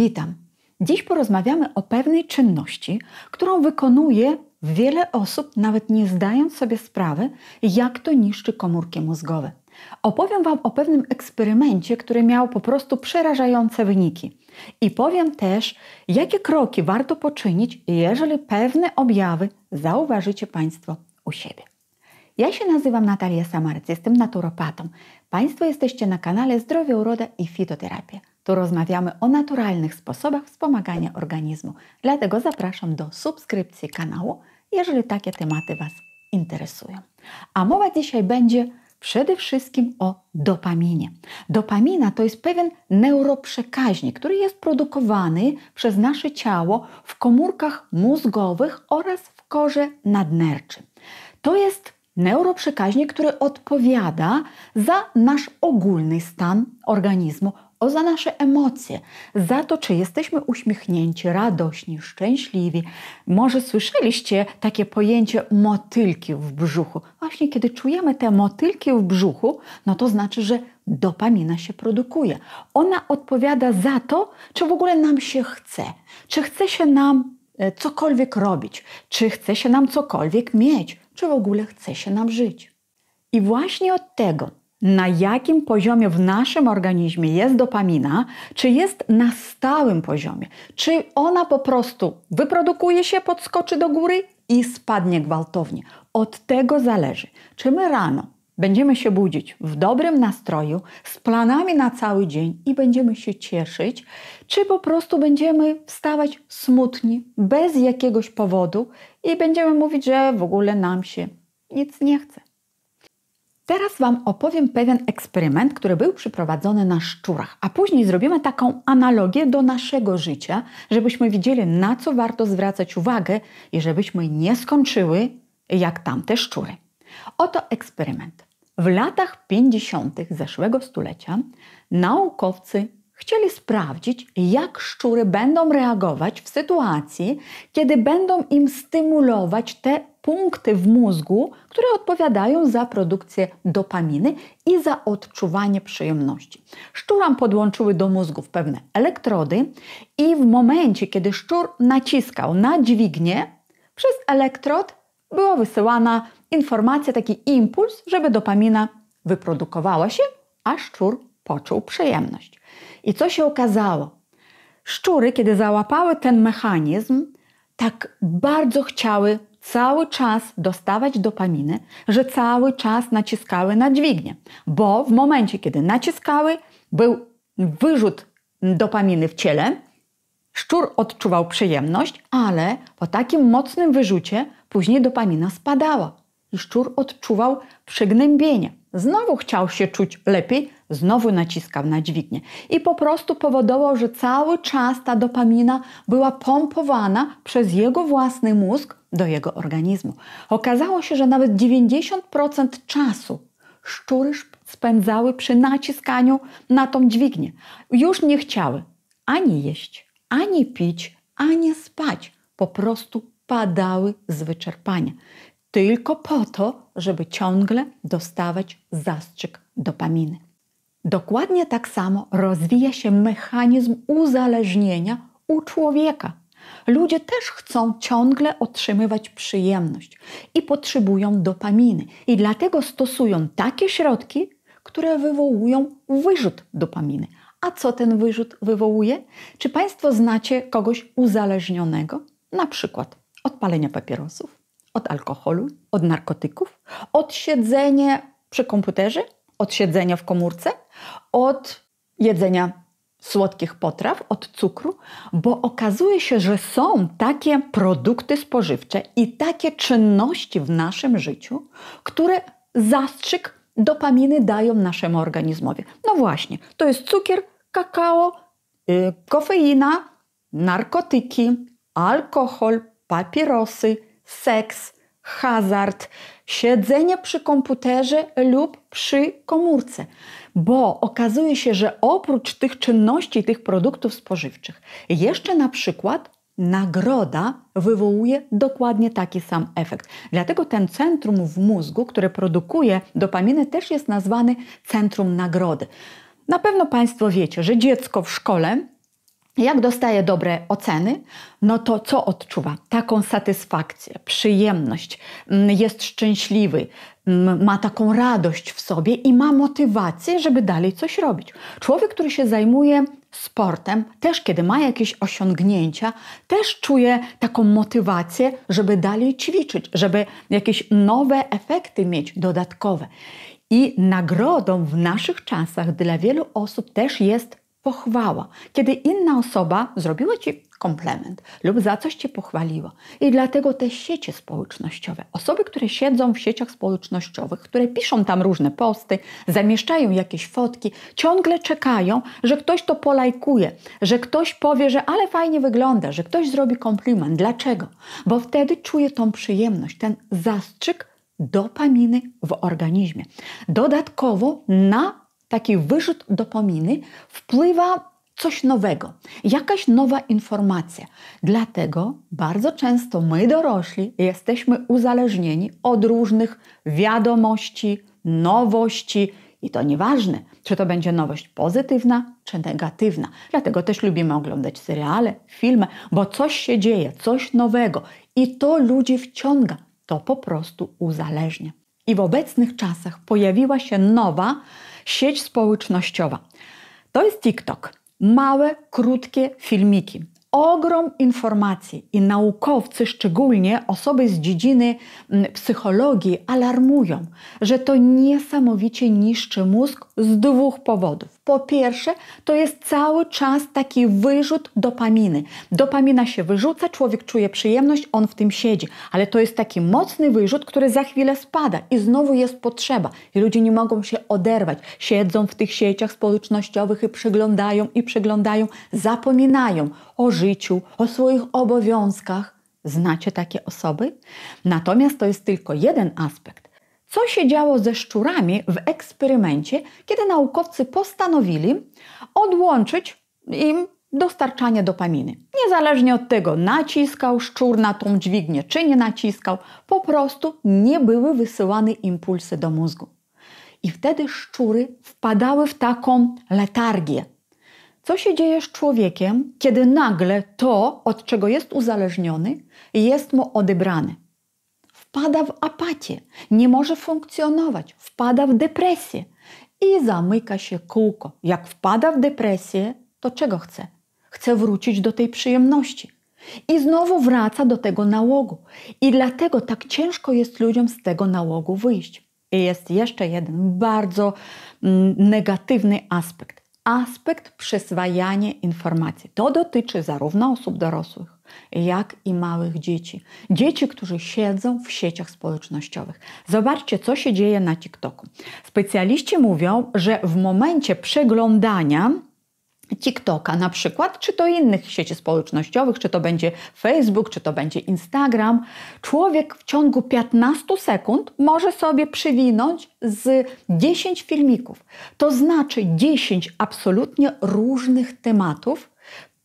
witam. Dziś porozmawiamy o pewnej czynności, którą wykonuje wiele osób, nawet nie zdając sobie sprawy, jak to niszczy komórki mózgowe. Opowiem Wam o pewnym eksperymencie, który miał po prostu przerażające wyniki. I powiem też, jakie kroki warto poczynić, jeżeli pewne objawy zauważycie Państwo u siebie. Ja się nazywam Natalia Samarc, jestem naturopatą. Państwo jesteście na kanale Zdrowie, Uroda i Fitoterapia. Tu rozmawiamy o naturalnych sposobach wspomagania organizmu. Dlatego zapraszam do subskrypcji kanału, jeżeli takie tematy Was interesują. A mowa dzisiaj będzie przede wszystkim o dopaminie. Dopamina to jest pewien neuroprzekaźnik, który jest produkowany przez nasze ciało w komórkach mózgowych oraz w korze nadnerczym. To jest neuroprzekaźnik, który odpowiada za nasz ogólny stan organizmu o za nasze emocje, za to, czy jesteśmy uśmiechnięci, radośni, szczęśliwi. Może słyszeliście takie pojęcie motylki w brzuchu. Właśnie kiedy czujemy te motylki w brzuchu, no to znaczy, że dopamina się produkuje. Ona odpowiada za to, czy w ogóle nam się chce, czy chce się nam e, cokolwiek robić, czy chce się nam cokolwiek mieć, czy w ogóle chce się nam żyć. I właśnie od tego, na jakim poziomie w naszym organizmie jest dopamina, czy jest na stałym poziomie, czy ona po prostu wyprodukuje się, podskoczy do góry i spadnie gwałtownie. Od tego zależy, czy my rano będziemy się budzić w dobrym nastroju, z planami na cały dzień i będziemy się cieszyć, czy po prostu będziemy wstawać smutni, bez jakiegoś powodu i będziemy mówić, że w ogóle nam się nic nie chce. Teraz Wam opowiem pewien eksperyment, który był przeprowadzony na szczurach, a później zrobimy taką analogię do naszego życia, żebyśmy widzieli, na co warto zwracać uwagę i żebyśmy nie skończyły jak tamte szczury. Oto eksperyment. W latach 50. zeszłego stulecia naukowcy Chcieli sprawdzić, jak szczury będą reagować w sytuacji, kiedy będą im stymulować te punkty w mózgu, które odpowiadają za produkcję dopaminy i za odczuwanie przyjemności. Szczuram podłączyły do mózgów pewne elektrody i w momencie, kiedy szczur naciskał na dźwignię, przez elektrod była wysyłana informacja, taki impuls, żeby dopamina wyprodukowała się, a szczur poczuł przyjemność. I co się okazało? Szczury, kiedy załapały ten mechanizm, tak bardzo chciały cały czas dostawać dopaminy, że cały czas naciskały na dźwignię, bo w momencie, kiedy naciskały, był wyrzut dopaminy w ciele, szczur odczuwał przyjemność, ale po takim mocnym wyrzucie później dopamina spadała i szczur odczuwał przygnębienie. Znowu chciał się czuć lepiej, znowu naciskał na dźwignię i po prostu powodował, że cały czas ta dopamina była pompowana przez jego własny mózg do jego organizmu. Okazało się, że nawet 90% czasu szczury spędzały przy naciskaniu na tą dźwignię. Już nie chciały ani jeść, ani pić, ani spać. Po prostu padały z wyczerpania tylko po to, żeby ciągle dostawać zastrzyk dopaminy. Dokładnie tak samo rozwija się mechanizm uzależnienia u człowieka. Ludzie też chcą ciągle otrzymywać przyjemność i potrzebują dopaminy, i dlatego stosują takie środki, które wywołują wyrzut dopaminy. A co ten wyrzut wywołuje? Czy Państwo znacie kogoś uzależnionego, na przykład od palenia papierosów? od alkoholu, od narkotyków, od siedzenia przy komputerze, od siedzenia w komórce, od jedzenia słodkich potraw, od cukru, bo okazuje się, że są takie produkty spożywcze i takie czynności w naszym życiu, które zastrzyk dopaminy dają naszemu organizmowi. No właśnie, to jest cukier, kakao, y, kofeina, narkotyki, alkohol, papierosy, seks, hazard, siedzenie przy komputerze lub przy komórce. Bo okazuje się, że oprócz tych czynności, tych produktów spożywczych, jeszcze na przykład nagroda wywołuje dokładnie taki sam efekt. Dlatego ten centrum w mózgu, które produkuje dopaminę, też jest nazwany centrum nagrody. Na pewno Państwo wiecie, że dziecko w szkole jak dostaje dobre oceny, no to co odczuwa? Taką satysfakcję, przyjemność, mm, jest szczęśliwy, mm, ma taką radość w sobie i ma motywację, żeby dalej coś robić. Człowiek, który się zajmuje sportem, też kiedy ma jakieś osiągnięcia, też czuje taką motywację, żeby dalej ćwiczyć, żeby jakieś nowe efekty mieć dodatkowe. I nagrodą w naszych czasach dla wielu osób też jest pochwała, kiedy inna osoba zrobiła ci komplement lub za coś cię pochwaliła. I dlatego te sieci społecznościowe, osoby, które siedzą w sieciach społecznościowych, które piszą tam różne posty, zamieszczają jakieś fotki, ciągle czekają, że ktoś to polajkuje, że ktoś powie, że ale fajnie wygląda, że ktoś zrobi kompliment. Dlaczego? Bo wtedy czuje tą przyjemność, ten zastrzyk dopaminy w organizmie. Dodatkowo na taki wyrzut dopominy wpływa coś nowego, jakaś nowa informacja. Dlatego bardzo często my dorośli jesteśmy uzależnieni od różnych wiadomości, nowości. I to nieważne, czy to będzie nowość pozytywna, czy negatywna. Dlatego też lubimy oglądać seriale, filmy, bo coś się dzieje, coś nowego i to ludzi wciąga. To po prostu uzależnia. I w obecnych czasach pojawiła się nowa, sieć społecznościowa. To jest TikTok. Małe, krótkie filmiki ogrom informacji i naukowcy, szczególnie osoby z dziedziny mm, psychologii, alarmują, że to niesamowicie niszczy mózg z dwóch powodów. Po pierwsze, to jest cały czas taki wyrzut dopaminy. Dopamina się wyrzuca, człowiek czuje przyjemność, on w tym siedzi, ale to jest taki mocny wyrzut, który za chwilę spada i znowu jest potrzeba i ludzie nie mogą się oderwać. Siedzą w tych sieciach społecznościowych i przeglądają i przeglądają, zapominają o życiu, o swoich obowiązkach. Znacie takie osoby? Natomiast to jest tylko jeden aspekt. Co się działo ze szczurami w eksperymencie, kiedy naukowcy postanowili odłączyć im dostarczanie dopaminy. Niezależnie od tego, naciskał szczur na tą dźwignię, czy nie naciskał, po prostu nie były wysyłane impulsy do mózgu. I wtedy szczury wpadały w taką letargię, co się dzieje z człowiekiem, kiedy nagle to, od czego jest uzależniony, jest mu odebrane? Wpada w apatię, nie może funkcjonować, wpada w depresję i zamyka się kółko. Jak wpada w depresję, to czego chce? Chce wrócić do tej przyjemności. I znowu wraca do tego nałogu. I dlatego tak ciężko jest ludziom z tego nałogu wyjść. I jest jeszcze jeden bardzo mm, negatywny aspekt aspekt przyswajania informacji. To dotyczy zarówno osób dorosłych, jak i małych dzieci. Dzieci, którzy siedzą w sieciach społecznościowych. Zobaczcie, co się dzieje na TikToku. Specjaliści mówią, że w momencie przeglądania TikToka na przykład, czy to innych sieci społecznościowych, czy to będzie Facebook, czy to będzie Instagram, człowiek w ciągu 15 sekund może sobie przywinąć z 10 filmików. To znaczy 10 absolutnie różnych tematów,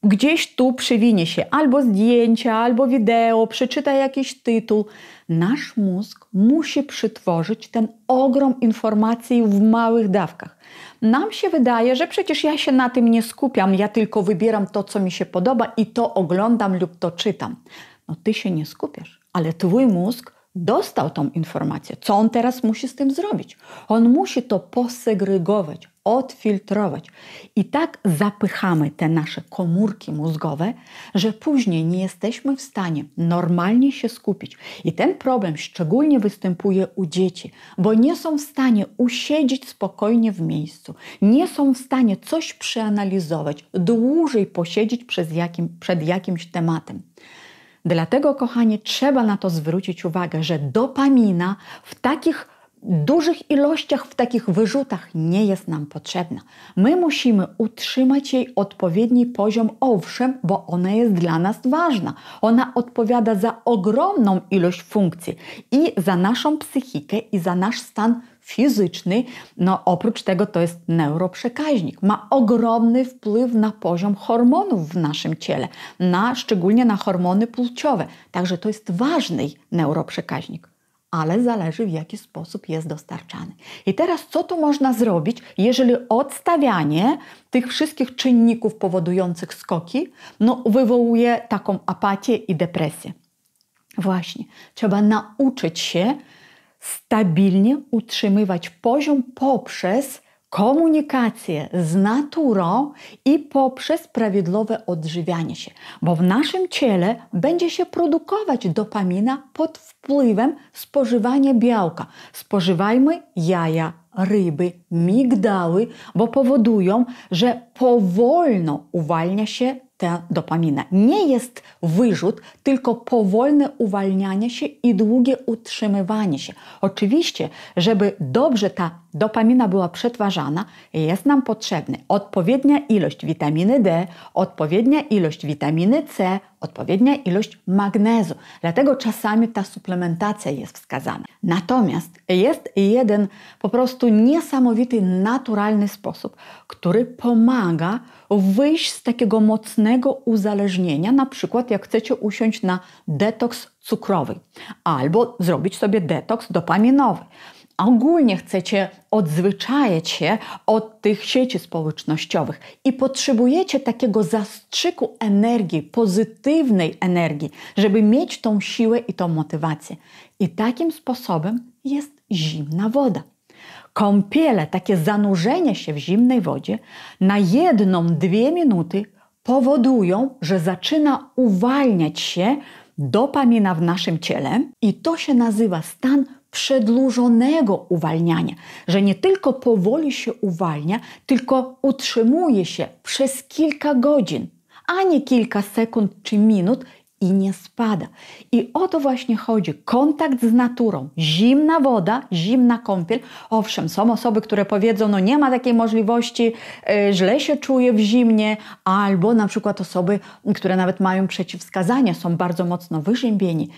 Gdzieś tu przywinie się albo zdjęcia, albo wideo, przeczyta jakiś tytuł. Nasz mózg musi przetworzyć ten ogrom informacji w małych dawkach. Nam się wydaje, że przecież ja się na tym nie skupiam, ja tylko wybieram to, co mi się podoba i to oglądam lub to czytam. No ty się nie skupiasz, ale twój mózg dostał tą informację, co on teraz musi z tym zrobić? On musi to posegregować, odfiltrować. I tak zapychamy te nasze komórki mózgowe, że później nie jesteśmy w stanie normalnie się skupić. I ten problem szczególnie występuje u dzieci, bo nie są w stanie usiedzieć spokojnie w miejscu, nie są w stanie coś przeanalizować, dłużej posiedzieć jakim, przed jakimś tematem. Dlatego, kochanie, trzeba na to zwrócić uwagę, że dopamina w takich dużych ilościach, w takich wyrzutach nie jest nam potrzebna. My musimy utrzymać jej odpowiedni poziom, owszem, bo ona jest dla nas ważna. Ona odpowiada za ogromną ilość funkcji i za naszą psychikę, i za nasz stan fizyczny, no oprócz tego to jest neuroprzekaźnik. Ma ogromny wpływ na poziom hormonów w naszym ciele, na, szczególnie na hormony płciowe. Także to jest ważny neuroprzekaźnik ale zależy w jaki sposób jest dostarczany. I teraz co tu można zrobić, jeżeli odstawianie tych wszystkich czynników powodujących skoki no, wywołuje taką apatię i depresję? Właśnie, trzeba nauczyć się stabilnie utrzymywać poziom poprzez komunikację z naturą i poprzez prawidłowe odżywianie się, bo w naszym ciele będzie się produkować dopamina pod wpływem spożywania białka. Spożywajmy jaja, ryby, migdały, bo powodują, że powolno uwalnia się ta dopamina. Nie jest wyrzut, tylko powolne uwalnianie się i długie utrzymywanie się. Oczywiście, żeby dobrze ta dopamina była przetwarzana jest nam potrzebny odpowiednia ilość witaminy D, odpowiednia ilość witaminy C, odpowiednia ilość magnezu. Dlatego czasami ta suplementacja jest wskazana. Natomiast jest jeden po prostu niesamowity, naturalny sposób, który pomaga wyjść z takiego mocnego uzależnienia, na przykład jak chcecie usiąść na detoks cukrowy albo zrobić sobie detoks dopaminowy ogólnie chcecie odzwyczajać się od tych sieci społecznościowych i potrzebujecie takiego zastrzyku energii, pozytywnej energii, żeby mieć tą siłę i tą motywację. I takim sposobem jest zimna woda. Kąpiele, takie zanurzenie się w zimnej wodzie na jedną, dwie minuty powodują, że zaczyna uwalniać się dopamina w naszym ciele i to się nazywa stan przedłużonego uwalniania, że nie tylko powoli się uwalnia, tylko utrzymuje się przez kilka godzin, a nie kilka sekund czy minut i nie spada. I o to właśnie chodzi. Kontakt z naturą. Zimna woda, zimna kąpiel. Owszem, są osoby, które powiedzą, no nie ma takiej możliwości, e, źle się czuje w zimnie, albo na przykład osoby, które nawet mają przeciwwskazania, są bardzo mocno wyziębieni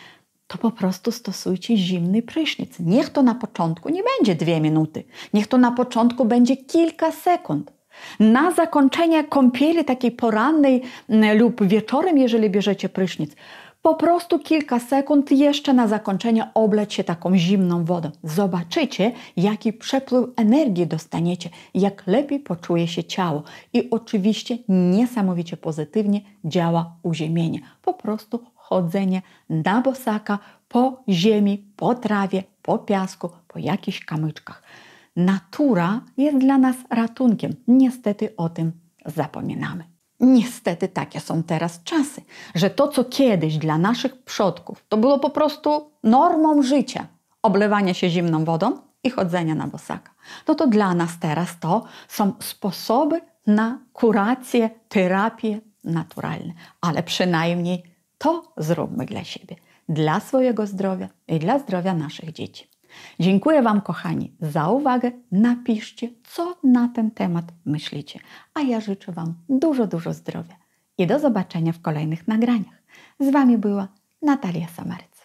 to po prostu stosujcie zimny prysznic. Niech to na początku nie będzie dwie minuty, niech to na początku będzie kilka sekund. Na zakończenie kąpieli takiej porannej mm, lub wieczorem, jeżeli bierzecie prysznic, po prostu kilka sekund jeszcze na zakończenie oblać się taką zimną wodą. Zobaczycie, jaki przepływ energii dostaniecie, jak lepiej poczuje się ciało. I oczywiście niesamowicie pozytywnie działa uziemienie. Po prostu chodzenie na bosaka po ziemi, po trawie, po piasku, po jakichś kamyczkach. Natura jest dla nas ratunkiem. Niestety o tym zapominamy. Niestety takie są teraz czasy, że to, co kiedyś dla naszych przodków to było po prostu normą życia, oblewania się zimną wodą i chodzenia na bosaka, no to dla nas teraz to są sposoby na kurację, terapię naturalne, ale przynajmniej to zróbmy dla siebie, dla swojego zdrowia i dla zdrowia naszych dzieci. Dziękuję Wam, kochani, za uwagę. Napiszcie, co na ten temat myślicie. A ja życzę Wam dużo, dużo zdrowia i do zobaczenia w kolejnych nagraniach. Z Wami była Natalia Samaryc.